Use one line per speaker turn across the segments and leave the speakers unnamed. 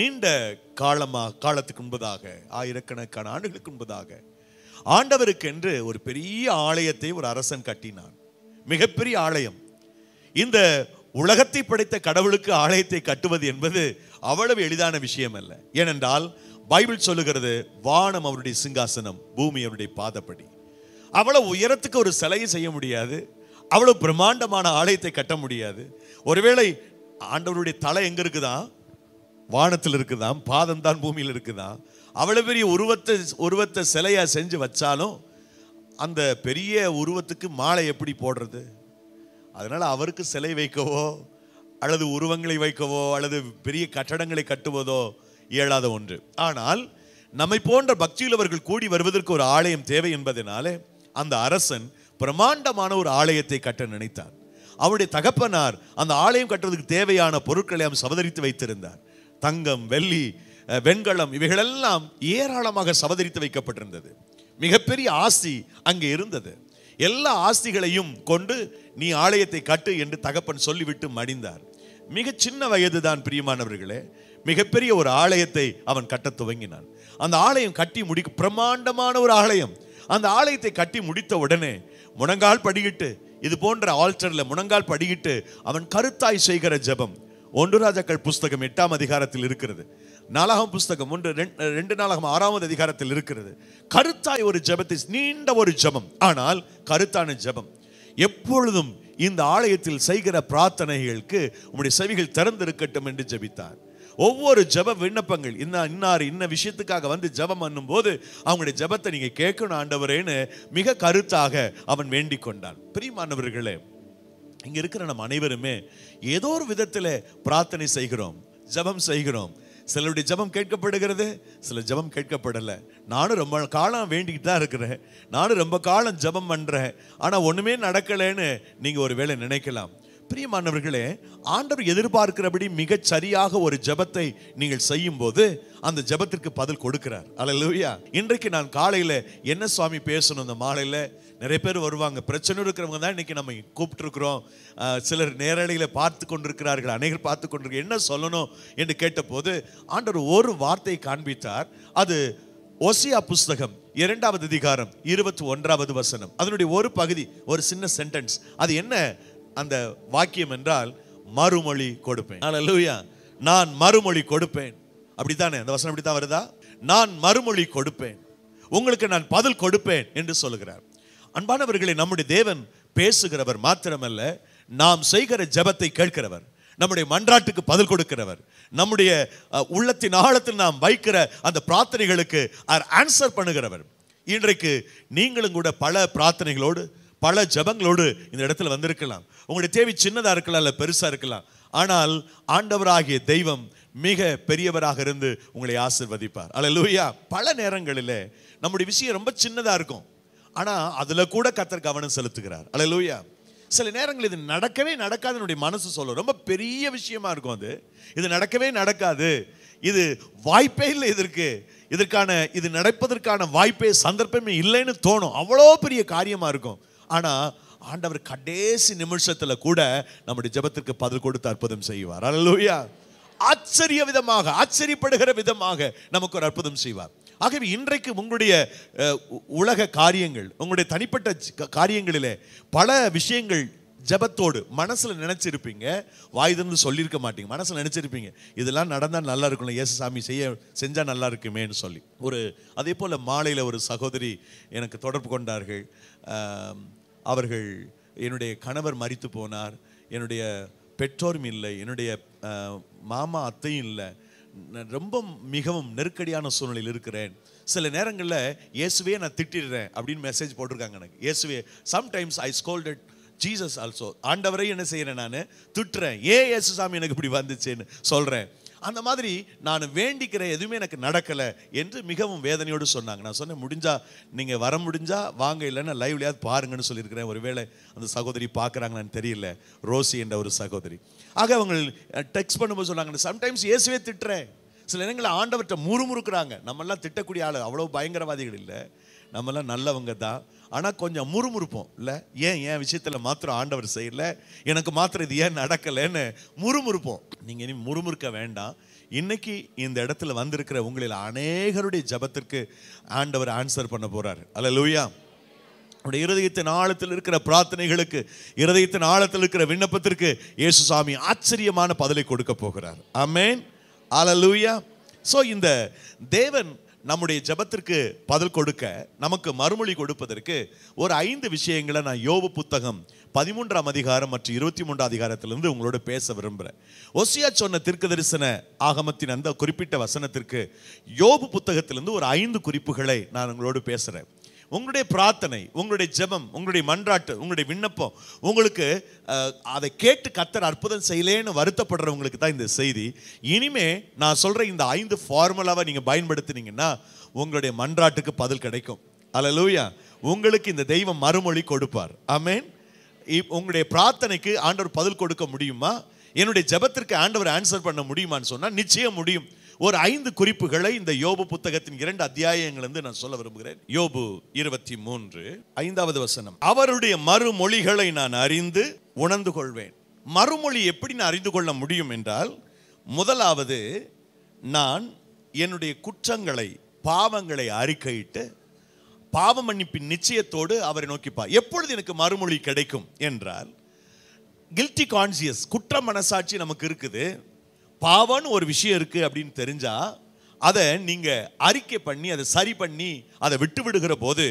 நீண்ட காலமாக காலத்துக்கு முன்பதாக ஆயிரக்கணக்கான ஆண்டுகளுக்கு முன்பதாக ஆண்டவருக்கு என்று ஒரு பெரிய ஆலயத்தை ஒரு அரசன் கட்டினான் மிகப்பெரிய ஆலயம் இந்த உலகத்தை படைத்த கடவுளுக்கு ஆலயத்தை கட்டுவது என்பது அவ்வளவு எளிதான விஷயம் அல்ல ஏனென்றால் பைபிள் சொல்லுகிறது வானம் அவருடைய சிங்காசனம் பூமி அவருடைய பாதப்படி அவ்வளவு உயரத்துக்கு ஒரு சிலையை செய்ய முடியாது அவ்வளவு பிரம்மாண்டமான ஆலயத்தை கட்ட முடியாது ஒருவேளை ஆண்டவருடைய தலை எங்க இருக்குதான் வானத்தில் இருக்குதான் பாதம் தான் பூமியில் இருக்குதான் அவ்வளோ பெரிய உருவத்தை உருவத்தை சிலையாக செஞ்சு வச்சாலும் அந்த பெரிய உருவத்துக்கு மாலை எப்படி போடுறது அதனால் அவருக்கு சிலை வைக்கவோ அல்லது உருவங்களை வைக்கவோ அல்லது பெரிய கட்டடங்களை கட்டுவதோ இயலாத ஒன்று ஆனால் நம்மை போன்ற பக்தியுள்ளவர்கள் கூடி வருவதற்கு ஒரு ஆலயம் தேவை என்பதனாலே அந்த அரசன் பிரமாண்டமான ஒரு ஆலயத்தை கட்ட நினைத்தான் அவருடைய தகப்பனார் அந்த ஆலயம் கட்டுறதுக்கு தேவையான பொருட்களை அவன் சவதரித்து வைத்திருந்தார் தங்கம் வெள்ளி வெண்கலம் இவைகளெல்லாம் ஏராளமாக சவதரித்து வைக்கப்பட்டிருந்தது மிகப்பெரிய ஆசி அங்கே இருந்தது எல்லா ஆஸ்திகளையும் கொண்டு நீ ஆலயத்தை கட்டு என்று தகப்பன் சொல்லிவிட்டு மடிந்தார் மிக சின்ன வயதுதான் பிரியமானவர்களே மிகப்பெரிய ஒரு ஆலயத்தை அவன் கட்ட துவங்கினான் அந்த ஆலயம் கட்டி முடி பிரமாண்டமான ஒரு ஆலயம் அந்த ஆலயத்தை கட்டி முடித்த உடனே முழங்கால் படிக்கிட்டு இது போன்ற ஆல்டரில் முனங்கால் படிக்கிட்டு அவன் கருத்தாய் செய்கிற ஜபம் ஒன்று ராஜாக்கள் புஸ்தகம் எட்டாம் அதிகாரத்தில் இருக்கிறது நாலாகம் புஸ்தகம் ஒன்று ரெண்டு நாளாகம் ஆறாவது அதிகாரத்தில் இருக்கிறது கருத்தாய் ஒரு ஜபத்தை நீண்ட ஒரு ஜபம் ஆனால் கருத்தான ஜபம் எப்பொழுதும் இந்த ஆலயத்தில் செய்கிற பிரார்த்தனைகளுக்கு உங்களுடைய செவிகள் திறந்திருக்கட்டும் என்று ஜபித்தார் ஒவ்வொரு ஜப விண்ணப்பங்கள் இன்ன இன்னார் இன்ன விஷயத்துக்காக வந்து ஜபம் பண்ணும்போது அவங்களுடைய ஜபத்தை நீங்கள் கேட்கணும் ஆண்டவரேன்னு மிக கருத்தாக அவன் வேண்டிக் கொண்டான் பிரியமானவர்களே இங்கே இருக்கிற நம்ம அனைவருமே ஏதோ ஒரு விதத்தில் பிரார்த்தனை செய்கிறோம் ஜபம் செய்கிறோம் சிலருடைய ஜபம் கேட்கப்படுகிறது சில ஜபம் கேட்கப்படலை நானும் ரொம்ப காலம் வேண்டிக்கிட்டு தான் இருக்கிறேன் நானும் ரொம்ப காலம் ஜபம் பண்ணுறேன் ஆனால் ஒன்றுமே நடக்கலைன்னு நீங்கள் ஒரு வேளை நினைக்கலாம் பிரியமானவர்களே ஆண்டவர் எதிர்பார்க்கிறபடி மிகச் சரியாக ஒரு ஜபத்தை நீங்கள் செய்யும் போது அந்த ஜபத்திற்கு பதில் கொடுக்கிறார் அலலூயா இன்றைக்கு நான் காலையில் என்ன சுவாமி பேசணும் அந்த மாலையில் நிறைய பேர் வருவாங்க பிரச்சனை இருக்கிறவங்க தான் இன்னைக்கு நம்ம கூப்பிட்டுருக்குறோம் சிலர் நேரலையில் பார்த்து கொண்டிருக்கிறார்கள் அநேகர் பார்த்து கொண்டிருக்க என்ன சொல்லணும் என்று கேட்டபோது ஆண்டவர் ஒரு வார்த்தையை காண்பித்தார் அது ஒசியா புஸ்தகம் இரண்டாவது அதிகாரம் இருபத்தி ஒன்றாவது வசனம் அதனுடைய ஒரு பகுதி ஒரு சின்ன சென்டென்ஸ் அது என்ன அந்த வாக்கியம் என்றால் மறுமொழி கொடுப்பேன் லூயா நான் மறுமொழி கொடுப்பேன் அப்படித்தானே அந்த வசனம் அப்படித்தான் தான் வருதா நான் மறுமொழி கொடுப்பேன் உங்களுக்கு நான் பதில் கொடுப்பேன் என்று சொல்லுகிறார் அன்பானவர்களை நம்முடைய தேவன் பேசுகிறவர் மாத்திரமல்ல நாம் செய்கிற ஜபத்தை கேட்கிறவர் நம்முடைய மன்றாட்டுக்கு பதில் கொடுக்கிறவர் நம்முடைய உள்ளத்தின் ஆழத்தில் நாம் வைக்கிற அந்த பிரார்த்தனைகளுக்கு அவர் ஆன்சர் பண்ணுகிறவர் இன்றைக்கு நீங்களும் கூட பல பிரார்த்தனைகளோடு பல ஜபங்களோடு இந்த இடத்துல வந்திருக்கலாம் உங்களுடைய தேவை சின்னதாக இருக்கலாம் இல்லை பெருசாக இருக்கலாம் ஆனால் ஆண்டவராகிய தெய்வம் மிக பெரியவராக இருந்து உங்களை ஆசிர்வதிப்பார் அல்ல லூயா பல நேரங்களில் நம்முடைய விஷயம் ரொம்ப சின்னதாக இருக்கும் ஆனால் அதில் கூட கத்தர் கவனம் செலுத்துகிறார் அல்ல சில நேரங்கள் இது நடக்கவே நடக்காது மனசு சொல்லும் ரொம்ப பெரிய விஷயமா இருக்கும் அது இது நடக்கவே நடக்காது இது வாய்ப்பே இல்லை இதற்கு இதற்கான இது நடப்பதற்கான வாய்ப்பே சந்தர்ப்பமே இல்லைன்னு தோணும் அவ்வளோ பெரிய காரியமாக இருக்கும் ஆனால் ஆண்டவர் கடைசி நிமிஷத்தில் கூட நம்முடைய ஜபத்திற்கு பதில் கொடுத்து அற்புதம் செய்வார் லூயா ஆச்சரிய விதமாக ஆச்சரியப்படுகிற விதமாக நமக்கு ஒரு அற்புதம் செய்வார் ஆகவே இன்றைக்கு உங்களுடைய உலக காரியங்கள் உங்களுடைய தனிப்பட்ட காரியங்களில் பல விஷயங்கள் ஜபத்தோடு மனசில் நினச்சிருப்பீங்க வாய் சொல்லியிருக்க மாட்டீங்க மனசில் நினச்சிருப்பீங்க இதெல்லாம் நடந்தால் நல்லா இருக்கணும் ஏசு சாமி செய்ய செஞ்சால் நல்லா இருக்குமேன்னு சொல்லி ஒரு அதே போல் மாலையில் ஒரு சகோதரி எனக்கு தொடர்பு கொண்டார்கள் அவர்கள் என்னுடைய கணவர் மறித்து போனார் என்னுடைய பெற்றோரும் இல்லை என்னுடைய மாமா அத்தையும் இல்லை ரொம்ப மிகவும் நெருக்கடியான சூழ்நிலையில் இருக்கிறேன் சில நேரங்களில் இயேசுவே நான் திட்டிடுறேன் அப்படின்னு மெசேஜ் போட்டிருக்காங்க எனக்கு இயேசுவே sometimes I scolded Jesus also ஆண்டவரையும் என்ன செய்கிறேன் நான் திட்டுறேன் ஏன் இயேசு சாமி எனக்கு இப்படி வந்துச்சுன்னு சொல்கிறேன் அந்த மாதிரி நான் வேண்டிக்கிற எதுவுமே எனக்கு நடக்கலை என்று மிகவும் வேதனையோடு சொன்னாங்க நான் சொன்னேன் முடிஞ்சால் நீங்கள் வர முடிஞ்சால் வாங்க இல்லைன்னா லைவ்லையாவது பாருங்கன்னு சொல்லியிருக்கிறேன் ஒருவேளை அந்த சகோதரி பார்க்குறாங்களான்னு தெரியல ரோசி என்ற ஒரு சகோதரி ஆக அவங்க டெக்ஸ்ட் பண்ணும்போது சொன்னாங்க சம்டைம்ஸ் இயேசுவே திட்டுறேன் சில நேரங்களில் ஆண்டவர்கிட்ட முறுமுறுக்கிறாங்க நம்மெல்லாம் திட்டக்கூடிய ஆள் அவ்வளோ பயங்கரவாதிகள் இல்லை நம்மெல்லாம் நல்லவங்க தான் ஆனால் கொஞ்சம் முறுமுறுப்போம் இல்லை ஏன் என் விஷயத்தில் மாத்திரம் ஆண்டவர் செய்யலை எனக்கு மாத்திரம் இது ஏன் நடக்கலைன்னு முறுமுறுப்போம் நீங்கள் இனி முறுமுறுக்க வேண்டாம் இன்னைக்கு இந்த இடத்துல வந்திருக்கிற உங்களில் அநேகருடைய ஜபத்திற்கு ஆண்டவர் ஆன்சர் பண்ண போகிறார் அல்ல லூயா உடைய இருதயத்தின் ஆழத்தில் இருக்கிற பிரார்த்தனைகளுக்கு இருதயத்தின் ஆழத்தில் இருக்கிற விண்ணப்பத்திற்கு இயேசு சாமி ஆச்சரியமான பதிலை கொடுக்க போகிறார் அமேன் அலலூயா ஸோ இந்த தேவன் நம்முடைய ஜபத்திற்கு பதில் கொடுக்க நமக்கு மறுமொழி கொடுப்பதற்கு ஒரு ஐந்து விஷயங்களை நான் யோபு புத்தகம் பதிமூன்றாம் அதிகாரம் மற்றும் இருபத்தி மூன்றாம் அதிகாரத்திலிருந்து உங்களோட பேச விரும்புகிறேன் ஒசியா சொன்ன திருக்கு தரிசன ஆகமத்தின் அந்த குறிப்பிட்ட வசனத்திற்கு யோபு புத்தகத்திலிருந்து ஒரு ஐந்து குறிப்புகளை நான் உங்களோடு பேசுகிறேன் உங்களுடைய பிரார்த்தனை உங்களுடைய ஜெபம் உங்களுடைய மன்றாட்டு உங்களுடைய விண்ணப்பம் உங்களுக்கு அதை கேட்டு கத்தர் அற்புதம் செய்யலேன்னு வருத்தப்படுறவங்களுக்கு தான் இந்த செய்தி இனிமே நான் சொல்கிற இந்த ஐந்து ஃபார்முலாவை நீங்கள் பயன்படுத்தினீங்கன்னா உங்களுடைய மன்றாட்டுக்கு பதில் கிடைக்கும் அல்ல லூயா உங்களுக்கு இந்த தெய்வம் மறுமொழி கொடுப்பார் ஆமேன் உங்களுடைய பிரார்த்தனைக்கு ஆண்டவர் பதில் கொடுக்க முடியுமா என்னுடைய ஜபத்திற்கு ஆண்டவர் ஆன்சர் பண்ண முடியுமான்னு சொன்னால் நிச்சயம் முடியும் ஒரு ஐந்து குறிப்புகளை இந்த யோபு புத்தகத்தின் இரண்டு வந்து நான் சொல்ல விரும்புகிறேன் யோபு இருபத்தி மூன்று ஐந்தாவது வசனம் அவருடைய மறுமொழிகளை நான் அறிந்து உணர்ந்து கொள்வேன் மறுமொழி எப்படி நான் அறிந்து கொள்ள முடியும் என்றால் முதலாவது நான் என்னுடைய குற்றங்களை பாவங்களை அறிக்கையிட்டு பாவ மன்னிப்பின் நிச்சயத்தோடு அவரை நோக்கிப்பா எப்பொழுது எனக்கு மறுமொழி கிடைக்கும் என்றால் கில்ட்டி கான்சியஸ் குற்ற மனசாட்சி நமக்கு இருக்குது பாவம்னு ஒரு விஷயம் இருக்குது அப்படின்னு தெரிஞ்சால் அதை நீங்கள் அறிக்கை பண்ணி அதை சரி பண்ணி அதை விட்டு விடுகிற போது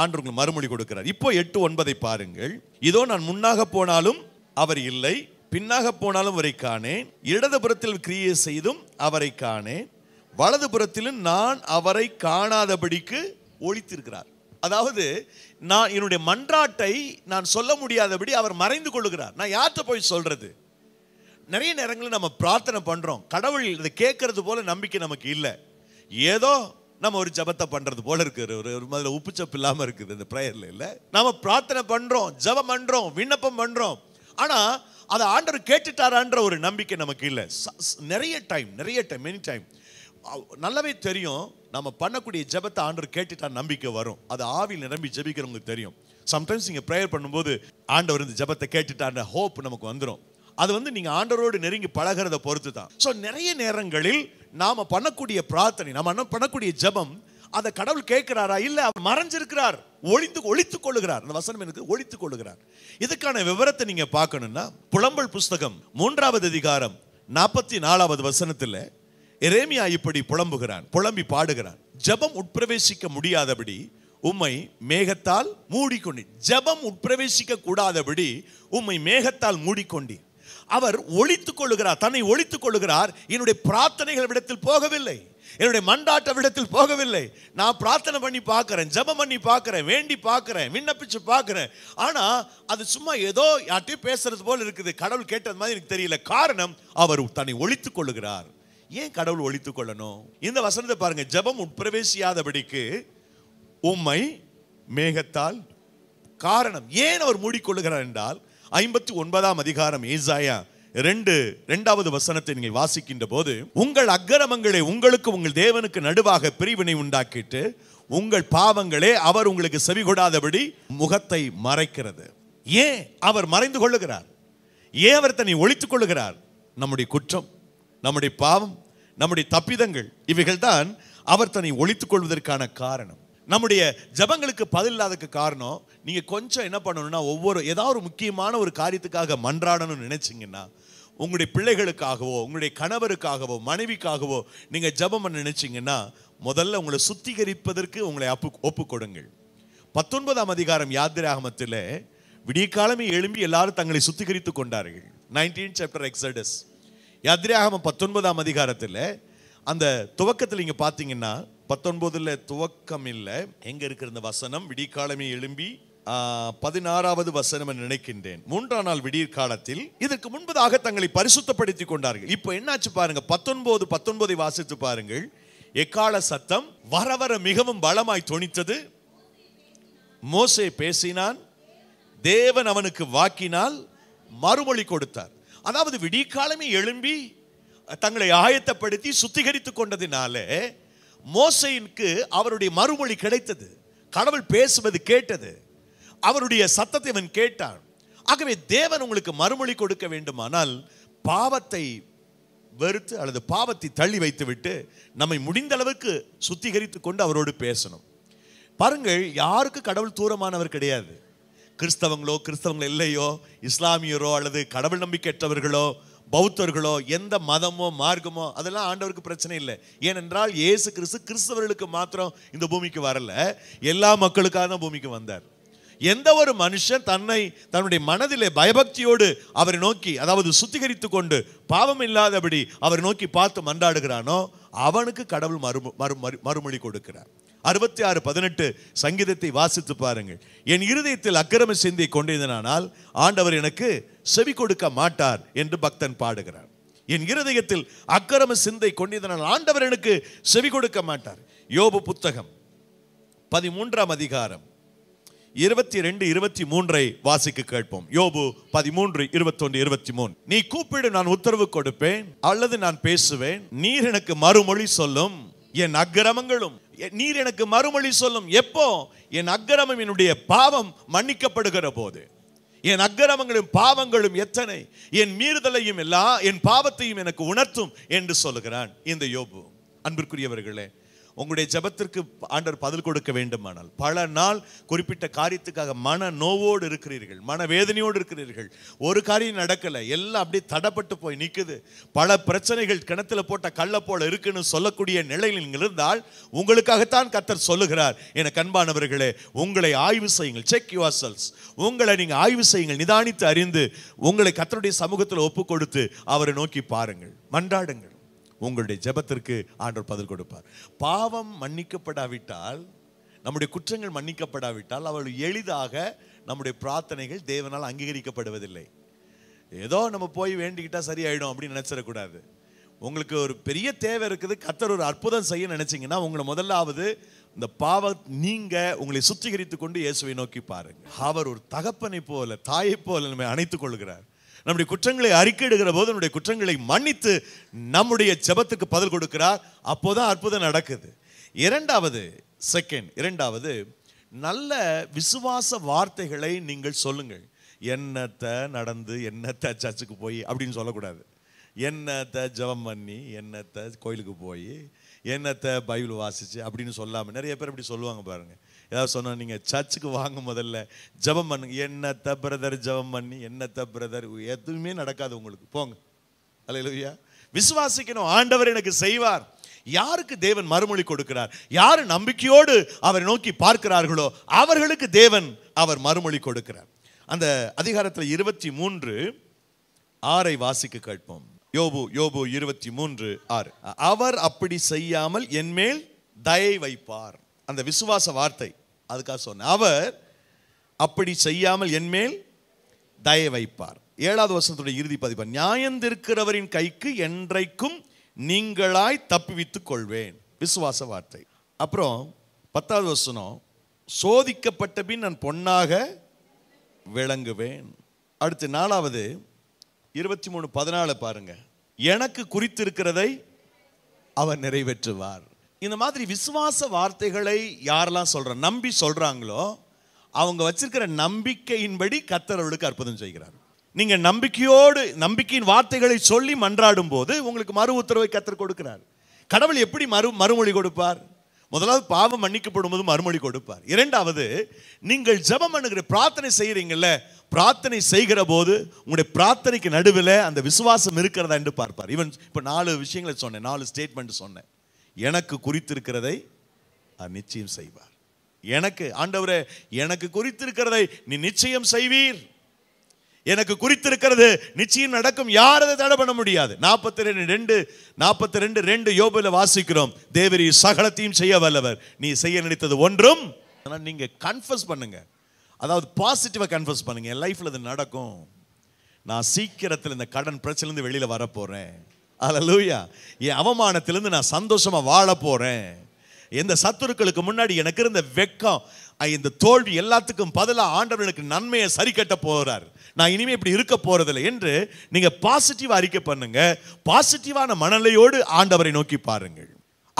ஆண்டு மறுமொழி கொடுக்கிறார் இப்போ எட்டு ஒன்பதை பாருங்கள் இதோ நான் முன்னாக போனாலும் அவர் இல்லை பின்னாக போனாலும் அவரை காணேன் இடதுபுறத்தில் கிரியை செய்தும் அவரை காணேன் வலதுபுறத்திலும் நான் அவரை காணாதபடிக்கு ஒழித்திருக்கிறார் அதாவது நான் என்னுடைய மன்றாட்டை நான் சொல்ல முடியாதபடி அவர் மறைந்து கொள்ளுகிறார் நான் யார்கிட்ட போய் சொல்றது நிறைய நேரங்களில் நம்ம பிரார்த்தனை பண்ணுறோம் கடவுள் இதை கேட்கறது போல நம்பிக்கை நமக்கு இல்லை ஏதோ நம்ம ஒரு ஜபத்தை பண்ணுறது போல இருக்கிற ஒரு ஒரு மாதிரி உப்பு சப்பு இல்லாமல் இருக்குது இந்த ப்ரேயரில் இல்லை நம்ம பிரார்த்தனை பண்ணுறோம் ஜபம் பண்ணுறோம் விண்ணப்பம் பண்ணுறோம் ஆனால் அதை ஆண்டவர் கேட்டுட்டாரான்ற ஒரு நம்பிக்கை நமக்கு இல்லை நிறைய டைம் நிறைய டைம் மெனி டைம் நல்லாவே தெரியும் நம்ம பண்ணக்கூடிய ஜபத்தை ஆண்டவர் கேட்டுட்டா நம்பிக்கை வரும் அது ஆவியில் நிரம்பி ஜபிக்கிறவங்களுக்கு தெரியும் சம்டைம்ஸ் நீங்கள் ப்ரேயர் பண்ணும்போது ஆண்டவர் இந்த ஜபத்தை கேட்டுட்டான்ற ஹோப் நமக்கு வந்துடும் அது வந்து நீங்கள் ஆண்டரோடு நெருங்கி பழகிறத பொறுத்து தான் ஸோ நிறைய நேரங்களில் நாம் பண்ணக்கூடிய பிரார்த்தனை நாம் என்ன பண்ணக்கூடிய ஜபம் அதை கடவுள் கேட்கிறாரா இல்லை அவர் மறைஞ்சிருக்கிறார் ஒழித்து ஒழித்துக் கொள்ளுகிறார் அந்த வசனம் எனக்கு ஒழித்துக் கொள்ளுகிறார் இதுக்கான விவரத்தை நீங்கள் பார்க்கணும்னா புலம்பல் புஸ்தகம் மூன்றாவது அதிகாரம் நாற்பத்தி நாலாவது வசனத்தில் எரேமியா இப்படி புலம்புகிறான் புலம்பி பாடுகிறான் ஜபம் உட்பிரவேசிக்க முடியாதபடி உம்மை மேகத்தால் மூடிக்கொண்டி ஜபம் உட்பிரவேசிக்க கூடாதபடி உம்மை மேகத்தால் மூடிக்கொண்டி அவர் ஒழித்துக் கொள்ளுகிறார் தன்னை ஒழித்துக் கொள்ளுகிறார் என்னுடைய பிரார்த்தனைகள் விடத்தில் போகவில்லை என்னுடைய மண்டாட்ட விடத்தில் போகவில்லை நான் பிரார்த்தனை பண்ணி பார்க்குறேன் ஜபம் பண்ணி பார்க்குறேன் வேண்டி பார்க்குறேன் விண்ணப்பிச்சு பார்க்குறேன் ஆனால் அது சும்மா ஏதோ யார்ட்டையும் பேசுறது போல் இருக்குது கடவுள் கேட்டது மாதிரி எனக்கு தெரியல காரணம் அவர் தன்னை ஒழித்துக் கொள்ளுகிறார் ஏன் கடவுள் ஒழித்துக் கொள்ளணும் இந்த வசனத்தை பாருங்க ஜபம் உட்பிரவேசியாதபடிக்கு உம்மை மேகத்தால் காரணம் ஏன் அவர் மூடிக்கொள்ளுகிறார் என்றால் ஐம்பத்தி ஒன்பதாம் அதிகாரம் ஏசாயா ரெண்டு ரெண்டாவது வசனத்தை நீங்கள் வாசிக்கின்ற போது உங்கள் அக்கிரமங்களை உங்களுக்கு உங்கள் தேவனுக்கு நடுவாக பிரிவினை உண்டாக்கிட்டு உங்கள் பாவங்களே அவர் உங்களுக்கு செவி கொடாதபடி முகத்தை மறைக்கிறது ஏன் அவர் மறைந்து கொள்ளுகிறார் ஏன் அவர் தன்னை ஒழித்துக் கொள்ளுகிறார் நம்முடைய குற்றம் நம்முடைய பாவம் நம்முடைய தப்பிதங்கள் இவைகள் தான் அவர் தன்னை ஒழித்துக் கொள்வதற்கான காரணம் நம்முடைய ஜபங்களுக்கு பதில் இல்லாததுக்கு காரணம் நீங்கள் கொஞ்சம் என்ன பண்ணணும்னா ஒவ்வொரு ஏதாவது ஒரு முக்கியமான ஒரு காரியத்துக்காக மன்றாடணும்னு நினச்சிங்கன்னா உங்களுடைய பிள்ளைகளுக்காகவோ உங்களுடைய கணவருக்காகவோ மனைவிக்காகவோ நீங்கள் ஜபம் பண்ண நினச்சிங்கன்னா முதல்ல உங்களை சுத்திகரிப்பதற்கு உங்களை அப்பு ஒப்பு கொடுங்கள் பத்தொன்பதாம் அதிகாரம் யாத்திராகமத்தில் விடியற்காலமே எழும்பி எல்லாரும் தங்களை சுத்திகரித்து கொண்டார்கள் நைன்டீன் சாப்டர் எக்ஸடஸ் யாத்திராகமம் பத்தொன்பதாம் அதிகாரத்தில் அந்த துவக்கத்தில் நீங்கள் பார்த்தீங்கன்னா பத்தொன்பதுல துவக்கம் இல்லை எங்க இருக்கிற இந்த வசனம் விடிக்காலமே எழும்பி பதினாறாவது வசனம் நினைக்கின்றேன் மூன்றாம் நாள் விடியற் காலத்தில் இதற்கு முன்பதாக தங்களை பரிசுத்தப்படுத்தி கொண்டார்கள் இப்போ என்னாச்சு பாருங்க பத்தொன்பது பத்தொன்பதை வாசித்து பாருங்கள் எக்கால சத்தம் வர வர மிகவும் பலமாய் தொனித்தது மோசே பேசினான் தேவன் அவனுக்கு வாக்கினால் மறுமொழி கொடுத்தார் அதாவது காலமே எழும்பி தங்களை ஆயத்தப்படுத்தி சுத்திகரித்துக் கொண்டதினாலே மோசையினுக்கு அவருடைய மறுமொழி கிடைத்தது கடவுள் பேசுவது கேட்டது அவருடைய சத்தத்தை அவன் கேட்டான் ஆகவே தேவன் உங்களுக்கு மறுமொழி கொடுக்க வேண்டுமானால் பாவத்தை வெறுத்து அல்லது பாவத்தை தள்ளி வைத்துவிட்டு நம்மை முடிந்த அளவுக்கு சுத்திகரித்து கொண்டு அவரோடு பேசணும் பாருங்கள் யாருக்கு கடவுள் தூரமானவர் கிடையாது கிறிஸ்தவங்களோ கிறிஸ்தவங்கள் இல்லையோ இஸ்லாமியரோ அல்லது கடவுள் நம்பிக்கையற்றவர்களோ பௌத்தர்களோ எந்த மதமோ மார்க்கமோ அதெல்லாம் ஆண்டவருக்கு பிரச்சனை இல்லை ஏனென்றால் இயேசு கிறிஸ்து கிறிஸ்தவர்களுக்கு மாத்திரம் இந்த பூமிக்கு வரல எல்லா மக்களுக்காக தான் பூமிக்கு வந்தார் எந்த ஒரு மனுஷன் தன்னை தன்னுடைய மனதிலே பயபக்தியோடு அவரை நோக்கி அதாவது சுத்திகரித்து கொண்டு பாவம் இல்லாதபடி அவரை நோக்கி பார்த்து மன்றாடுகிறானோ அவனுக்கு கடவுள் மறு மறுமொழி கொடுக்கிறார் அறுபத்தி ஆறு பதினெட்டு சங்கீதத்தை வாசித்து பாருங்கள் என் இருதயத்தில் அக்கிரம சிந்தி கொண்டிருந்தனால் ஆண்டவர் எனக்கு செவி கொடுக்க மாட்டார் என்று பக்தன் பாடுகிறார் என் இருதயத்தில் அக்கிரம சிந்தை கொண்டிருந்தனால் ஆண்டவர் எனக்கு செவி கொடுக்க மாட்டார் யோபு புத்தகம் பதிமூன்றாம் அதிகாரம் இருபத்தி ரெண்டு இருபத்தி மூன்றை வாசிக்க கேட்போம் யோபு பதிமூன்று இருபத்தொன்று இருபத்தி மூணு நீ கூப்பிடு நான் உத்தரவு கொடுப்பேன் அல்லது நான் பேசுவேன் நீர் எனக்கு மறுமொழி சொல்லும் என் அக்கிரமங்களும் நீர் எனக்கு மறுமொழி சொல்லும் எப்போ என் அக்கிரமம் என்னுடைய பாவம் மன்னிக்கப்படுகிற போது என் அக்கிரமங்களும் பாவங்களும் எத்தனை என் மீறுதலையும் எல்லாம் என் பாவத்தையும் எனக்கு உணர்த்தும் என்று சொல்லுகிறான் இந்த யோபு அன்பிற்குரியவர்களே உங்களுடைய ஜபத்திற்கு ஆண்டவர் பதில் கொடுக்க வேண்டுமானால் பல நாள் குறிப்பிட்ட காரியத்துக்காக மன நோவோடு இருக்கிறீர்கள் மன வேதனையோடு இருக்கிறீர்கள் ஒரு காரியம் நடக்கலை எல்லாம் அப்படியே தடப்பட்டு போய் நிற்குது பல பிரச்சனைகள் கிணத்துல போட்ட கள்ள போல இருக்குன்னு சொல்லக்கூடிய நிலையில் நீங்கள் இருந்தால் உங்களுக்காகத்தான் கத்தர் சொல்லுகிறார் என கண்பானவர்களே உங்களை ஆய்வு செய்யுங்கள் செக் யுவர் செல்ஸ் உங்களை நீங்கள் ஆய்வு செய்யுங்கள் நிதானித்து அறிந்து உங்களை கத்தருடைய சமூகத்தில் ஒப்பு கொடுத்து அவரை நோக்கி பாருங்கள் மன்றாடுங்கள் உங்களுடைய ஜபத்திற்கு ஆண்டவர் பதில் கொடுப்பார் பாவம் மன்னிக்கப்படாவிட்டால் நம்முடைய குற்றங்கள் மன்னிக்கப்படாவிட்டால் அவள் எளிதாக நம்முடைய பிரார்த்தனைகள் தேவனால் அங்கீகரிக்கப்படுவதில்லை ஏதோ நம்ம போய் வேண்டிக்கிட்டால் சரியாயிடும் அப்படின்னு நினச்சிடக்கூடாது உங்களுக்கு ஒரு பெரிய தேவை இருக்குது கத்தர் ஒரு அற்புதம் செய்ய நினச்சிங்கன்னா உங்களை முதலாவது இந்த பாவ நீங்க உங்களை சுத்திகரித்து கொண்டு இயேசுவை நோக்கி பாருங்க அவர் ஒரு தகப்பனை போல தாயை போல நம்மை அணைத்துக் கொள்கிறார் நம்முடைய குற்றங்களை அறிக்கையிடுகிற போது நம்முடைய குற்றங்களை மன்னித்து நம்முடைய ஜபத்துக்கு பதில் கொடுக்கிறார் அப்போதான் அற்புதம் நடக்குது இரண்டாவது செகண்ட் இரண்டாவது நல்ல விசுவாச வார்த்தைகளை நீங்கள் சொல்லுங்கள் என்னத்த நடந்து என்னத்த சர்ச்சுக்கு போய் அப்படின்னு சொல்லக்கூடாது என்னத்த ஜபம் பண்ணி என்னத்த கோயிலுக்கு போய் என்னத்தை பைபிள் வாசிச்சு அப்படின்னு சொல்லாமல் நிறைய பேர் இப்படி சொல்லுவாங்க பாருங்கள் ஏதாவது சொன்னால் நீங்கள் சர்ச்சுக்கு வாங்க முதல்ல ஜபம் பண்ணுங்க என்னத்த பிரதர் ஜபம் பண்ணி என்னத்த பிரதர் எதுவுமே நடக்காது உங்களுக்கு போங்க அலையிலுயா விசுவாசிக்கணும் ஆண்டவர் எனக்கு செய்வார் யாருக்கு தேவன் மறுமொழி கொடுக்கிறார் யார் நம்பிக்கையோடு அவரை நோக்கி பார்க்கிறார்களோ அவர்களுக்கு தேவன் அவர் மறுமொழி கொடுக்கிறார் அந்த அதிகாரத்தில் இருபத்தி மூன்று ஆறை வாசிக்க கேட்போம் யோபு யோபு இருபத்தி மூன்று ஆறு அவர் அப்படி செய்யாமல் என்மேல் தயை வைப்பார் அந்த விசுவாச வார்த்தை அதுக்காக சொன்ன அவர் அப்படி செய்யாமல் என்மேல் தய வைப்பார் ஏழாவது வருஷத்துடைய இறுதி பதிப்பு நியாயந்திருக்கிறவரின் கைக்கு என்றைக்கும் நீங்களாய் தப்புவித்துக் கொள்வேன் விசுவாச வார்த்தை அப்புறம் பத்தாவது வசனம் சோதிக்கப்பட்ட பின் நான் பொன்னாக விளங்குவேன் அடுத்து நாலாவது இருபத்தி மூணு பதினாலு பாருங்க எனக்கு குறித்திருக்கிறதை அவர் நிறைவேற்றுவார் இந்த மாதிரி விசுவாச வார்த்தைகளை யாரெல்லாம் சொல்கிற நம்பி சொல்கிறாங்களோ அவங்க வச்சிருக்கிற நம்பிக்கையின்படி கத்தர் அவளுக்கு அற்புதம் செய்கிறார் நீங்கள் நம்பிக்கையோடு நம்பிக்கையின் வார்த்தைகளை சொல்லி மன்றாடும் போது உங்களுக்கு மறு உத்தரவை கத்தர் கொடுக்கிறார் கடவுள் எப்படி மறு மறுமொழி கொடுப்பார் முதலாவது பாவம் மன்னிக்கப்படும் போது மறுமொழி கொடுப்பார் இரண்டாவது நீங்கள் ஜபம் பண்ணுகிற பிரார்த்தனை செய்கிறீங்கல்ல பிரார்த்தனை செய்கிற போது உங்களுடைய பிரார்த்தனைக்கு நடுவில் அந்த விசுவாசம் இருக்கிறதா என்று பார்ப்பார் ஈவன் இப்போ நாலு விஷயங்களை சொன்னேன் நாலு ஸ்டேட்மெண்ட் சொன்னேன் எனக்கு குறித்திருக்கிறதை நிச்சயம் செய்வார் எனக்கு ஆண்டவரே எனக்கு குறித்திருக்கிறதை நீ நிச்சயம் செய்வீர் எனக்கு குறித்திருக்கிறது நிச்சயம் நடக்கும் யார் அதை தடை பண்ண முடியாது நாற்பத்தி ரெண்டு ரெண்டு நாற்பத்தி ரெண்டு ரெண்டு யோபில வாசிக்கிறோம் தேவரி சகலத்தையும் செய்ய வல்லவர் நீ செய்ய நினைத்தது ஒன்றும் ஆனால் நீங்கள் கன்ஃபர்ஸ் பண்ணுங்க அதாவது பாசிட்டிவாக கன்ஃபர்ஸ் பண்ணுங்க என் லைஃப்பில் அது நடக்கும் நான் சீக்கிரத்தில் இந்த கடன் பிரச்சனைலேருந்து வெளியில் வரப்போகிறேன் அலலூயா என் அவமானத்திலேருந்து நான் சந்தோஷமாக வாழ போகிறேன் எந்த சத்துருக்களுக்கு முன்னாடி எனக்கு இருந்த வெக்கம் இந்த தோல்வி எல்லாத்துக்கும் பதிலாக ஆண்டவர் எனக்கு நன்மையை சரி கட்ட போகிறார் நான் இனிமேல் இப்படி இருக்க போகிறதில்ல என்று நீங்கள் பாசிட்டிவாக அறிக்கை பண்ணுங்க பாசிட்டிவான மனநிலையோடு ஆண்டவரை நோக்கி பாருங்கள்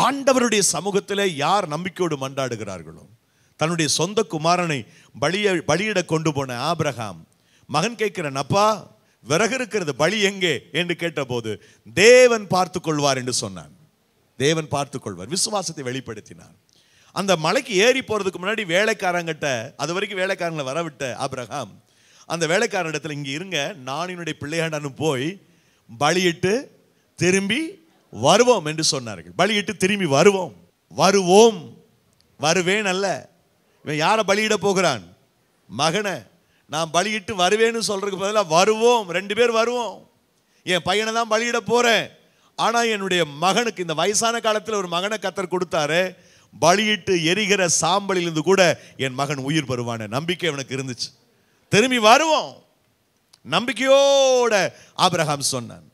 ஆண்டவருடைய சமூகத்தில் யார் நம்பிக்கையோடு மண்டாடுகிறார்களோ தன்னுடைய சொந்த குமாரனை பலிய பலியிட கொண்டு போன ஆபிரகாம் மகன் கேட்கிறேன் அப்பா விறகு இருக்கிறது பலி எங்கே என்று கேட்டபோது தேவன் பார்த்து கொள்வார் என்று சொன்னான் தேவன் பார்த்து கொள்வார் விசுவாசத்தை வெளிப்படுத்தினான் அந்த மலைக்கு ஏறி போகிறதுக்கு முன்னாடி வேலைக்காரங்கிட்ட அது வரைக்கும் வேலைக்காரங்களை வரவிட்ட அப்ரஹாம் அந்த வேலைக்காரனிடத்தில் இங்கே இருங்க நான் என்னுடைய பிள்ளையாண்டானும் போய் பலியிட்டு திரும்பி வருவோம் என்று சொன்னார்கள் பலியிட்டு திரும்பி வருவோம் வருவோம் வருவேன் அல்ல இவன் யாரை பலியிட போகிறான் மகனை நான் பலியிட்டு வருவேன்னு சொல்கிறதுக்கு பதிலாக வருவோம் ரெண்டு பேர் வருவோம் என் பையனை தான் பலியிட போகிறேன் ஆனால் என்னுடைய மகனுக்கு இந்த வயசான காலத்தில் ஒரு மகனை கத்தர் கொடுத்தாரு பலியிட்டு எரிகிற சாம்பலிலிருந்து கூட என் மகன் உயிர் பெறுவான நம்பிக்கை அவனுக்கு இருந்துச்சு திரும்பி வருவோம் நம்பிக்கையோட ஆபிரகாம் சொன்னான்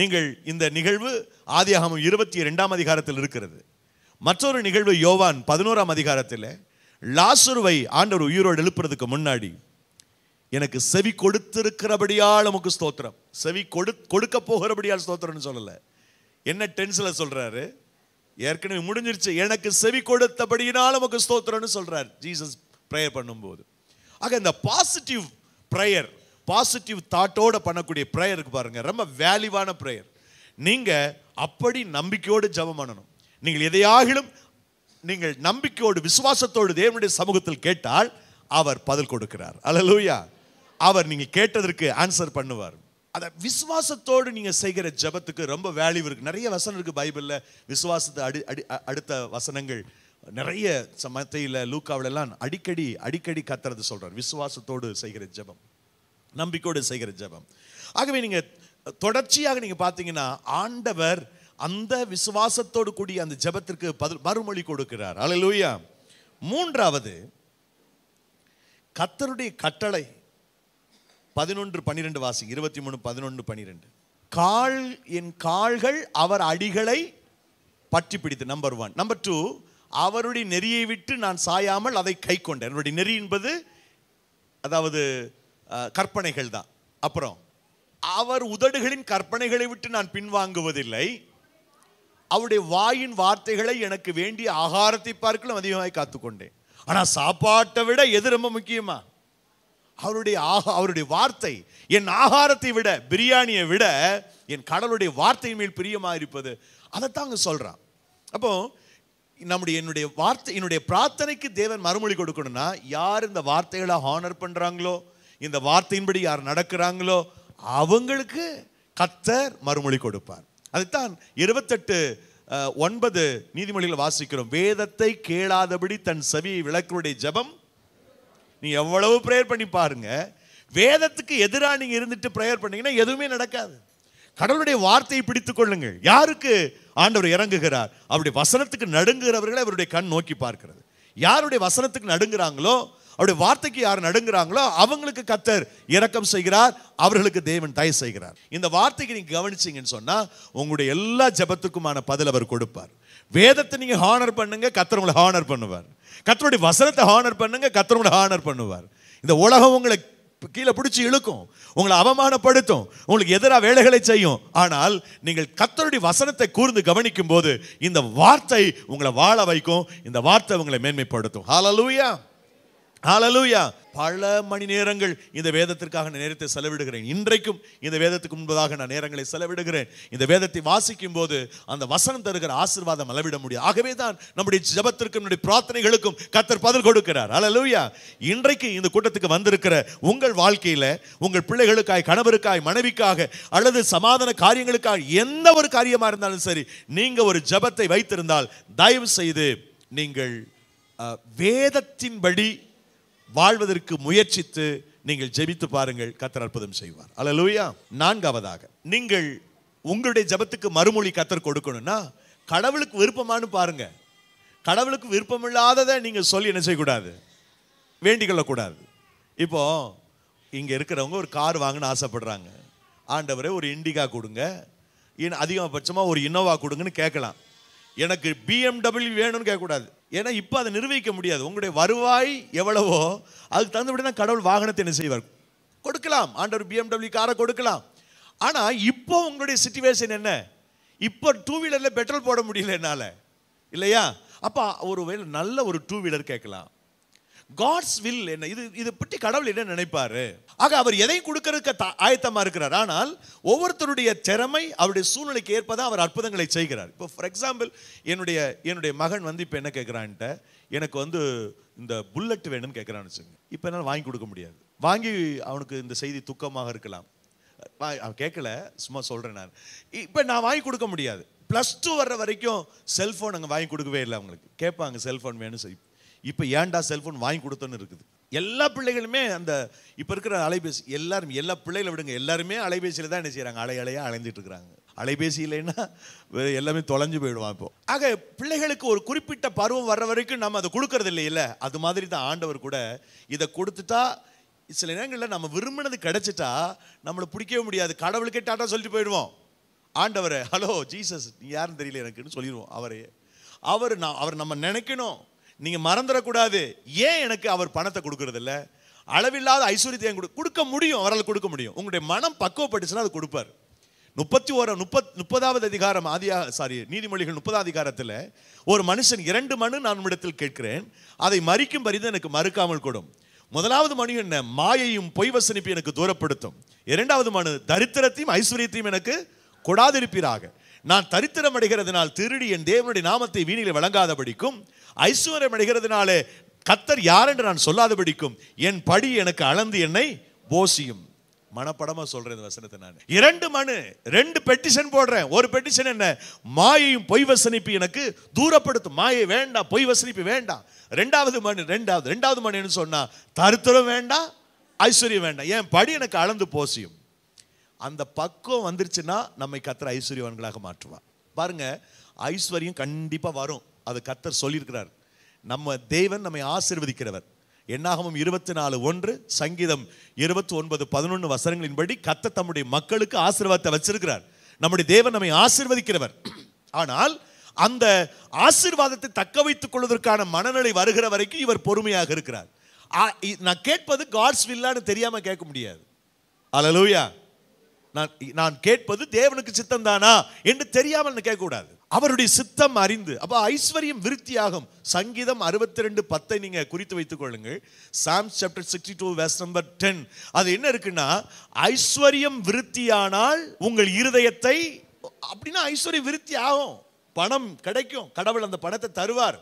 நீங்கள் இந்த நிகழ்வு ஆதியாகமும் இருபத்தி ரெண்டாம் அதிகாரத்தில் இருக்கிறது மற்றொரு நிகழ்வு யோவான் பதினோராம் அதிகாரத்தில் லாசுருவை ஆண்டவர் உயிரோடு எழுப்புறதுக்கு முன்னாடி எனக்கு செவி கொடுத்திருக்கிறபடியால் நமக்கு ஸ்தோத்திரம் செவி கொடு கொடுக்க போகிறபடியால் ஸ்தோத்திரம்னு சொல்லலை என்ன டென்ஸில் சொல்கிறாரு ஏற்கனவே முடிஞ்சிருச்சு எனக்கு செவி கொடுத்தபடியினால் நமக்கு ஸ்தோத்திரம்னு சொல்கிறார் ஜீசஸ் ப்ரேயர் பண்ணும்போது ஆக இந்த பாசிட்டிவ் ப்ரேயர் பாசிட்டிவ் தாட்டோடு பண்ணக்கூடிய ப்ரேயருக்கு பாருங்கள் ரொம்ப வேல்யூவான ப்ரேயர் நீங்கள் அப்படி நம்பிக்கையோடு ஜபம் பண்ணணும் நீங்கள் எதையாகிலும் நீங்கள் நம்பிக்கையோடு விசுவாசத்தோடு தேவனுடைய சமூகத்தில் கேட்டால் அவர் பதில் கொடுக்கிறார் அலலூயா அவர் நீங்கள் கேட்டதற்கு ஆன்சர் பண்ணுவார் அதை விசுவாசத்தோடு நீங்கள் செய்கிற ஜபத்துக்கு ரொம்ப வேல்யூ இருக்குது நிறைய வசனம் இருக்குது பைபிளில் விசுவாசத்தை அடி அடி அடுத்த வசனங்கள் நிறைய மத்தையில் லூக்காவிலெல்லாம் அடிக்கடி அடிக்கடி கத்துறது சொல்கிறார் விசுவாசத்தோடு செய்கிற ஜபம் நம்பிக்கையோடு செய்கிற ஜபம் ஆகவே நீங்கள் தொடர்ச்சியாக நீங்கள் பார்த்தீங்கன்னா ஆண்டவர் அந்த விசுவாசத்தோடு கூடிய அந்த ஜபத்திற்கு பதில் மறுமொழி கொடுக்கிறார் அலலூயா மூன்றாவது கத்தருடைய கட்டளை பதினொன்று பன்னிரெண்டு வாசி இருபத்தி மூணு பதினொன்று பன்னிரெண்டு கால் என் கால்கள் அவர் அடிகளை பற்றி பிடித்து நம்பர் ஒன் நம்பர் டூ அவருடைய நெறியை விட்டு நான் சாயாமல் அதை கை கொண்டேன் என்னுடைய நெறி என்பது அதாவது கற்பனைகள் தான் அப்புறம் அவர் உதடுகளின் கற்பனைகளை விட்டு நான் பின்வாங்குவதில்லை அவருடைய வாயின் வார்த்தைகளை எனக்கு வேண்டிய ஆகாரத்தை பார்க்கலாம் அதிகமாக காத்துக்கொண்டேன் ஆனால் சாப்பாட்டை விட எது ரொம்ப முக்கியமாக அவருடைய ஆக அவருடைய வார்த்தை என் ஆகாரத்தை விட பிரியாணியை விட என் கடவுளுடைய வார்த்தையின் மேல் பிரியமாக இருப்பது அதைத்தான் அங்கே சொல்கிறான் அப்போ நம்முடைய என்னுடைய வார்த்தை என்னுடைய பிரார்த்தனைக்கு தேவன் மறுமொழி கொடுக்கணும்னா யார் இந்த வார்த்தைகளை ஹானர் பண்ணுறாங்களோ இந்த வார்த்தையின்படி யார் நடக்கிறாங்களோ அவங்களுக்கு கத்தர் மறுமொழி கொடுப்பார் அதைத்தான் இருபத்தெட்டு ஒன்பது நீதிமொழிகள் வாசிக்கிறோம் வேதத்தை கேளாதபடி தன் செவியை விளக்கருடைய ஜபம் நீ எவ்வளவு ப்ரேயர் பண்ணி பாருங்க வேதத்துக்கு எதிராக நீங்கள் இருந்துட்டு ப்ரேயர் பண்ணீங்கன்னா எதுவுமே நடக்காது கடவுளுடைய வார்த்தையை பிடித்து கொள்ளுங்கள் யாருக்கு ஆண்டவர் இறங்குகிறார் அவருடைய வசனத்துக்கு நடுங்குகிறவர்களை அவருடைய கண் நோக்கி பார்க்கிறது யாருடைய வசனத்துக்கு நடுங்குறாங்களோ அவருடைய வார்த்தைக்கு யார் நடுங்குறாங்களோ அவங்களுக்கு கத்தர் இரக்கம் செய்கிறார் அவர்களுக்கு தேவன் தயவு செய்கிறார் இந்த வார்த்தைக்கு நீங்கள் கவனிச்சிங்கன்னு சொன்னால் உங்களுடைய எல்லா ஜபத்துக்குமான பதில் அவர் கொடுப்பார் வேதத்தை நீங்கள் ஹானர் பண்ணுங்க கத்தர் உங்களை ஹானர் பண்ணுவார் கத்தருடைய வசனத்தை ஹானர் பண்ணுங்க கத்தர் உங்களை ஹானர் பண்ணுவார் இந்த உலகம் உங்களை கீழே பிடிச்சி இழுக்கும் உங்களை அவமானப்படுத்தும் உங்களுக்கு எதிராக வேலைகளை செய்யும் ஆனால் நீங்கள் கத்தருடைய வசனத்தை கூர்ந்து கவனிக்கும் போது இந்த வார்த்தை உங்களை வாழ வைக்கும் இந்த வார்த்தை உங்களை மேன்மைப்படுத்தும் ஹாலலூயா ஹாலலூயா பல மணி நேரங்கள் இந்த வேதத்திற்காக நான் நேரத்தை செலவிடுகிறேன் இன்றைக்கும் இந்த வேதத்துக்கு முன்பதாக நான் நேரங்களை செலவிடுகிறேன் இந்த வேதத்தை வாசிக்கும் போது அந்த வசனம் தருகிற ஆசிர்வாதம் அளவிட முடியும் ஆகவே தான் நம்முடைய ஜபத்திற்கும் நம்முடைய பிரார்த்தனைகளுக்கும் கத்தர் பதில் கொடுக்கிறார் அலலூயா இன்றைக்கு இந்த கூட்டத்துக்கு வந்திருக்கிற உங்கள் வாழ்க்கையில் உங்கள் பிள்ளைகளுக்காய் கணவருக்காய் மனைவிக்காக அல்லது சமாதான காரியங்களுக்காக எந்த ஒரு காரியமாக இருந்தாலும் சரி நீங்கள் ஒரு ஜபத்தை வைத்திருந்தால் தயவு செய்து நீங்கள் வேதத்தின்படி வாழ்வதற்கு முயற்சித்து நீங்கள் ஜெபித்து பாருங்கள் கத்தர் அற்புதம் செய்வார் அல்ல லூயா நான்காவதாக நீங்கள் உங்களுடைய ஜபத்துக்கு மறுமொழி கத்தர் கொடுக்கணும்னா கடவுளுக்கு விருப்பமானு பாருங்க கடவுளுக்கு விருப்பமில்லாததை நீங்கள் சொல்லி என்ன செய்யக்கூடாது வேண்டிக் கொள்ளக்கூடாது இப்போ இங்கே இருக்கிறவங்க ஒரு கார் வாங்கினு ஆசைப்படுறாங்க ஆண்டவரே ஒரு இண்டிகா கொடுங்க அதிகபட்சமாக ஒரு இன்னோவா கொடுங்கன்னு கேட்கலாம் எனக்கு பிஎம்டபிள்யூ வேணும்னு கேட்கக்கூடாது ஏன்னா இப்போ அதை நிர்வகிக்க முடியாது உங்களுடைய வருவாய் எவ்வளவோ அதுக்கு தகுந்தபடி தான் கடவுள் வாகனத்தை என்ன செய்வார் கொடுக்கலாம் ஆண்டவர் பிஎம்டபிள்யூ காரை கொடுக்கலாம் ஆனால் இப்போ உங்களுடைய சுச்சுவேஷன் என்ன இப்போ டூ வீலரில் பெட்ரோல் போட முடியல என்னால் இல்லையா அப்போ ஒரு நல்ல ஒரு டூ வீலர் கேட்கலாம் காட்ஸ் வில் என்ன இது இதை பற்றி கடவுள் என்ன நினைப்பாரு ஆக அவர் எதை கொடுக்கறதுக்கு ஆயத்தமாக இருக்கிறார் ஆனால் ஒவ்வொருத்தருடைய திறமை அவருடைய சூழ்நிலைக்கு ஏற்பதான் அவர் அற்புதங்களை செய்கிறார் இப்போ ஃபார் எக்ஸாம்பிள் என்னுடைய என்னுடைய மகன் வந்து இப்போ என்ன கேட்குறான்ட்ட எனக்கு வந்து இந்த புல்லட் வேணும்னு கேட்குறான்னு வச்சுங்க இப்போ என்னால் வாங்கி கொடுக்க முடியாது வாங்கி அவனுக்கு இந்த செய்தி துக்கமாக இருக்கலாம் அவன் கேட்கல சும்மா சொல்கிறேன் நான் இப்போ நான் வாங்கி கொடுக்க முடியாது ப்ளஸ் டூ வர்ற வரைக்கும் செல்ஃபோன் அங்கே வாங்கி கொடுக்கவே இல்லை அவங்களுக்கு கேட்பாங்க செல்ஃபோன் வேணும் இப்போ ஏன்டா செல்ஃபோன் வாங்கி கொடுத்தோன்னு இருக்குது எல்லா பிள்ளைகளுமே அந்த இப்போ இருக்கிற அலைபேசி எல்லாரும் எல்லா பிள்ளைகளை விடுங்க எல்லாருமே அலைபேசியில் தான் என்ன செய்கிறாங்க அலை அலையாக அலைஞ்சிட்டு இருக்கிறாங்க அலைபேசி இல்லைன்னா எல்லாமே தொலைஞ்சு போயிடுவான் இப்போ ஆக பிள்ளைகளுக்கு ஒரு குறிப்பிட்ட பருவம் வர்ற வரைக்கும் நம்ம அதை கொடுக்கறது இல்லை அது மாதிரி தான் ஆண்டவர் கூட இதை கொடுத்துட்டா சில நேரங்களில் நம்ம விரும்பினது கிடச்சிட்டா நம்மளை பிடிக்கவே முடியாது கடவுளுக்கே டாட்டா சொல்லிட்டு போயிடுவோம் ஆண்டவரே ஹலோ ஜீசஸ் நீ யாருன்னு தெரியல எனக்குன்னு சொல்லிடுவோம் அவரையே அவர் நான் அவர் நம்ம நினைக்கணும் நீங்கள் மறந்துடக்கூடாது ஏன் எனக்கு அவர் பணத்தை கொடுக்கறதில்ல அளவில்லாத ஐஸ்வர்யத்தை கொடு கொடுக்க முடியும் அவரால் கொடுக்க முடியும் உங்களுடைய மனம் பக்குவப்பட்டுச்சுன்னா அது கொடுப்பார் முப்பத்தி ஓர முப்பத் முப்பதாவது அதிகாரம் ஆதியா சாரி நீதிமொழிகள் முப்பதாவது அதிகாரத்தில் ஒரு மனுஷன் இரண்டு மனு நான் உன்னிடத்தில் கேட்கிறேன் அதை மறிக்கும் பரிந்து எனக்கு மறுக்காமல் கூடும் முதலாவது மனு என்ன மாயையும் பொய் வசனிப்பையும் எனக்கு தூரப்படுத்தும் இரண்டாவது மனு தரித்திரத்தையும் ஐஸ்வர்யத்தையும் எனக்கு கொடாதிருப்பீராக நான் தரித்திரம் அடைகிறதுனால் திருடி என் தேவனுடைய நாமத்தை வீணில் வழங்காதபடிக்கும் ஐஸ்வர்யம் அடைகிறதுனாலே கத்தர் யார் என்று நான் சொல்லாதபடிக்கும் என் படி எனக்கு அளந்து என்னை போசியும் மனப்படமா சொல்றேன் இந்த வசனத்தை நான் இரண்டு மனு ரெண்டு பெட்டிஷன் போடுறேன் ஒரு பெட்டிஷன் என்ன மாயையும் பொய் வசனிப்பு எனக்கு தூரப்படுத்தும் மாயை வேண்டாம் பொய் வசனிப்பு வேண்டாம் ரெண்டாவது மனு ரெண்டாவது ரெண்டாவது என்ன சொன்னா தருத்தரும் வேண்டாம் ஐஸ்வர்யம் வேண்டாம் என் படி எனக்கு அளந்து போசியும் அந்த பக்குவம் வந்துருச்சுன்னா நம்மை கத்தர் ஐஸ்வர்யவான்களாக மாற்றுவார் பாருங்க ஐஸ்வர்யம் கண்டிப்பாக வரும் அது கத்தர் சொல்லியிருக்கிறார் நம்ம தேவன் நம்மை ஆசிர்வதிக்கிறவர் என்னாகவும் இருபத்தி நாலு ஒன்று சங்கீதம் இருபத்தி ஒன்பது பதினொன்று வசனங்களின்படி கத்த தம்முடைய மக்களுக்கு ஆசீர்வாதத்தை வச்சிருக்கிறார் நம்முடைய தேவன் நம்மை ஆசிர்வதிக்கிறவர் ஆனால் அந்த ஆசிர்வாதத்தை தக்க வைத்துக் கொள்வதற்கான மனநிலை வருகிற வரைக்கும் இவர் பொறுமையாக இருக்கிறார் நான் கேட்பது காட்ஸ் வில்லான்னு தெரியாமல் கேட்க முடியாது அலலூயா நான் நான் கேட்பது தேவனுக்கு சித்தம் தானா என்று தெரியாமல் கேட்கக்கூடாது அவருடைய சித்தம் அறிந்து அப்போ ஐஸ்வர்யம் விருத்தியாகும் சங்கீதம் அறுபத்தி ரெண்டு பத்தை நீங்கள் குறித்து வைத்துக் கொள்ளுங்கள் Psalm chapter sixty two verse number ten அது என்ன இருக்குன்னா ஐஸ்வர்யம் விருத்தியானால் உங்கள் இருதயத்தை அப்படின்னா ஐஸ்வர்யம் விருத்தி ஆகும் பணம் கிடைக்கும் கடவுள் அந்த பணத்தை தருவார்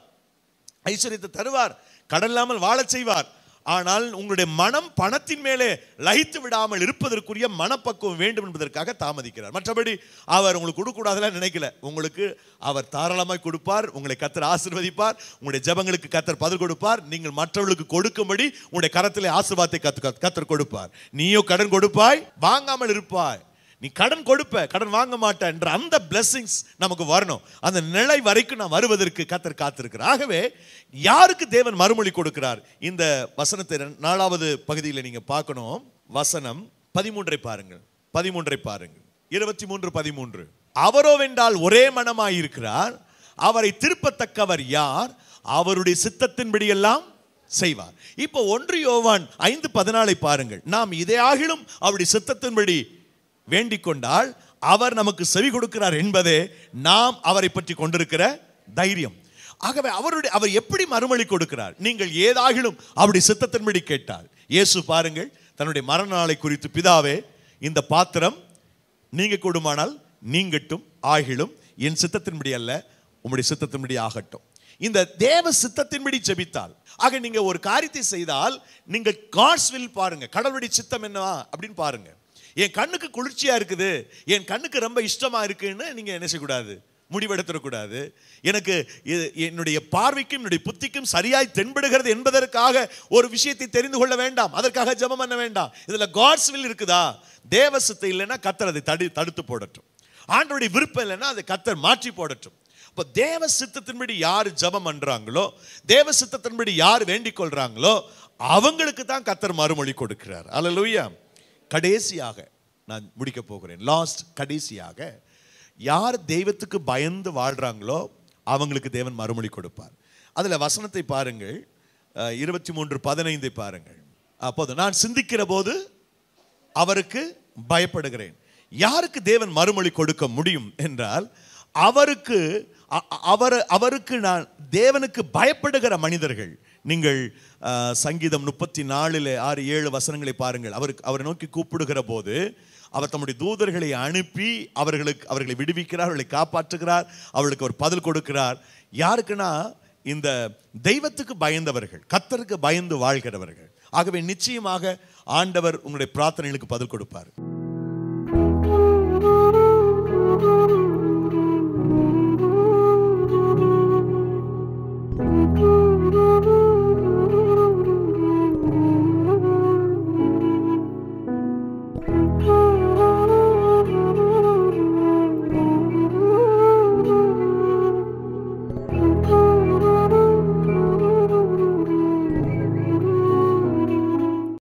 ஐஸ்வர்யத்தை தருவார் கடல்லாமல் இல்லாமல் வாழச் செய்வார் ஆனால் உங்களுடைய மனம் பணத்தின் மேலே லயித்து விடாமல் இருப்பதற்குரிய மனப்பக்குவம் வேண்டும் என்பதற்காக தாமதிக்கிறார் மற்றபடி அவர் உங்களுக்கு கொடுக்கூடாதெல்லாம் நினைக்கல உங்களுக்கு அவர் தாராளமாய் கொடுப்பார் உங்களை கத்தர் ஆசிர்வதிப்பார் உங்களுடைய ஜபங்களுக்கு கத்தர் பதில் கொடுப்பார் நீங்கள் மற்றவர்களுக்கு கொடுக்கும்படி உங்களுடைய கரத்தில் ஆசிர்வாதத்தை கத்து கத்தர் கொடுப்பார் நீயோ கடன் கொடுப்பாய் வாங்காமல் இருப்பாய் நீ கடன் கொடுப்ப கடன் வாங்க என்ற அந்த பிளஸ்ஸிங்ஸ் நமக்கு வரணும் அந்த நிலை வரைக்கும் நான் வருவதற்கு கத்தர் காத்திருக்கிறார் ஆகவே யாருக்கு தேவன் மறுமொழி கொடுக்கிறார் இந்த வசனத்தை நாலாவது பகுதியில் நீங்கள் பார்க்கணும் வசனம் பதிமூன்றை பாருங்கள் பதிமூன்றை பாருங்கள் இருபத்தி மூன்று பதிமூன்று அவரோவென்றால் ஒரே மனமாய் இருக்கிறார் அவரை திருப்பத்தக்கவர் யார் அவருடைய சித்தத்தின்படியெல்லாம் செய்வார் இப்போ ஒன்று யோவான் ஐந்து பதினாலை பாருங்கள் நாம் இதையாகிலும் அவருடைய சித்தத்தின்படி வேண்டிக் கொண்டால் அவர் நமக்கு செவி கொடுக்கிறார் என்பதே நாம் அவரை பற்றி கொண்டிருக்கிற தைரியம் ஆகவே அவருடைய அவர் எப்படி மறுமொழி கொடுக்கிறார் நீங்கள் ஏதாகிலும் அவருடைய சித்தத்தின்படி கேட்டார் இயேசு பாருங்கள் தன்னுடைய மரணாளை குறித்து பிதாவே இந்த பாத்திரம் நீங்கள் கொடுமானால் நீங்கட்டும் ஆகிலும் என் சித்தத்தின்படி அல்ல உம்முடைய சித்தத்தின்படி ஆகட்டும் இந்த தேவ சித்தத்தின்படி ஜெபித்தால் ஆக நீங்கள் ஒரு காரியத்தை செய்தால் நீங்கள் காட்ஸ் வில் பாருங்க கடவுளுடைய சித்தம் என்னவா அப்படின்னு பாருங்க என் கண்ணுக்கு குளிர்ச்சியாக இருக்குது என் கண்ணுக்கு ரொம்ப இஷ்டமாக இருக்குன்னு நீங்கள் என்ன செய்யக்கூடாது முடிவெடுத்துடக்கூடாது எனக்கு இது என்னுடைய பார்வைக்கும் என்னுடைய புத்திக்கும் சரியாய் தென்படுகிறது என்பதற்காக ஒரு விஷயத்தை தெரிந்து கொள்ள வேண்டாம் அதற்காக ஜபம் பண்ண வேண்டாம் இதில் காட்ஸ் வில் இருக்குதா தேவசத்தை இல்லைன்னா கத்தர் அதை தடு தடுத்து போடட்டும் ஆண்டோடைய விருப்பம் இல்லைன்னா அதை கத்தர் மாற்றி போடட்டும் இப்போ தேவ சித்தத்தின்படி யார் ஜபம் பண்ணுறாங்களோ தேவ சித்தத்தின்படி யார் வேண்டிக் கொள்கிறாங்களோ அவங்களுக்கு தான் கத்தர் மறுமொழி கொடுக்கிறார் அல்ல லூயா கடைசியாக நான் முடிக்கப் போகிறேன் லாஸ்ட் கடைசியாக யார் தெய்வத்துக்கு பயந்து வாழ்கிறாங்களோ அவங்களுக்கு தேவன் மறுமொழி கொடுப்பார் அதில் வசனத்தை பாருங்கள் இருபத்தி மூன்று பதினைந்தை பாருங்கள் அப்போது நான் சிந்திக்கிற போது அவருக்கு பயப்படுகிறேன் யாருக்கு தேவன் மறுமொழி கொடுக்க முடியும் என்றால் அவருக்கு அவர் அவருக்கு நான் தேவனுக்கு பயப்படுகிற மனிதர்கள் நீங்கள் சங்கீதம் முப்பத்தி நாலில் ஆறு ஏழு வசனங்களை பாருங்கள் அவருக்கு அவரை நோக்கி கூப்பிடுகிற போது அவர் தம்முடைய தூதர்களை அனுப்பி அவர்களுக்கு அவர்களை விடுவிக்கிறார் அவர்களை காப்பாற்றுகிறார் அவர்களுக்கு ஒரு பதில் கொடுக்கிறார் யாருக்குன்னா இந்த தெய்வத்துக்கு பயந்தவர்கள் கத்தருக்கு பயந்து வாழ்கிறவர்கள் ஆகவே நிச்சயமாக ஆண்டவர் உங்களுடைய பிரார்த்தனைகளுக்கு பதில் கொடுப்பார்